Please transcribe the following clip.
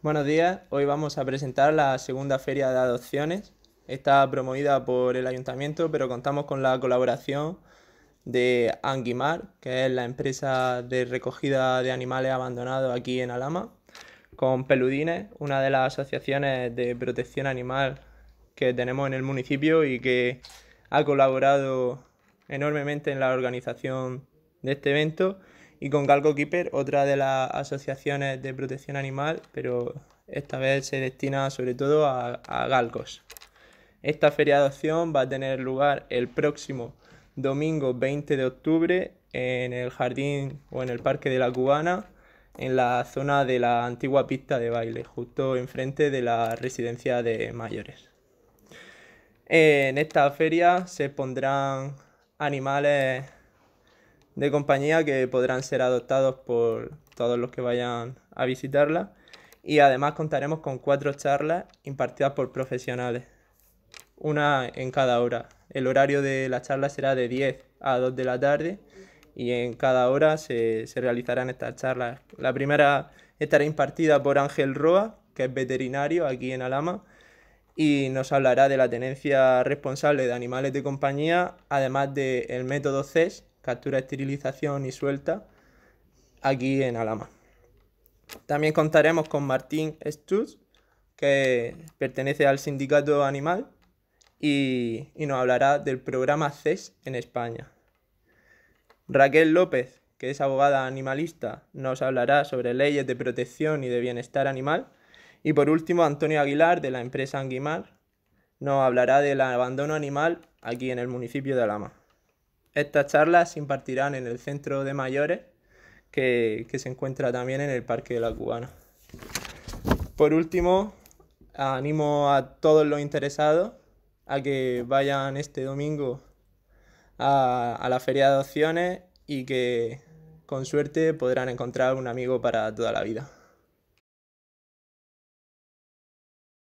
Buenos días, hoy vamos a presentar la segunda feria de adopciones. Está promovida por el ayuntamiento, pero contamos con la colaboración de Anguimar, que es la empresa de recogida de animales abandonados aquí en Alama, con Peludines, una de las asociaciones de protección animal que tenemos en el municipio y que ha colaborado enormemente en la organización de este evento y con Galgo Keeper, otra de las asociaciones de protección animal, pero esta vez se destina sobre todo a, galgos. Esta feria de adopción va a tener lugar el próximo domingo 20 de octubre en el jardín o en el Parque de la Cubana, en la zona de la antigua pista de baile, justo enfrente de la residencia de mayores. En esta feria se pondrán animales de compañía que podrán ser adoptados por todos los que vayan a visitarla. Y además contaremos con cuatro charlas impartidas por profesionales, una en cada hora. El horario de la charla será de 10 a 2 de la tarde y en cada hora se, realizarán estas charlas. La primera estará impartida por Ángel Roa, que es veterinario aquí en Alama, y nos hablará de la tenencia responsable de animales de compañía, además del el método CES, captura, esterilización y suelta aquí en Alama. También contaremos con Martín Stutz, que pertenece al sindicato animal y, y, nos hablará del programa CES en España. Raquel López, que es abogada animalista, nos hablará sobre leyes de protección y de bienestar animal. Y por último, Antonio Aguilar, de la empresa Anguimar, nos hablará del abandono animal aquí en el municipio de Alama. Estas charlas se impartirán en el Centro de Mayores, que, se encuentra también en el Parque de la Cubana. Por último, animo a todos los interesados a que vayan este domingo a, la feria de Opciones y que con suerte podrán encontrar un amigo para toda la vida.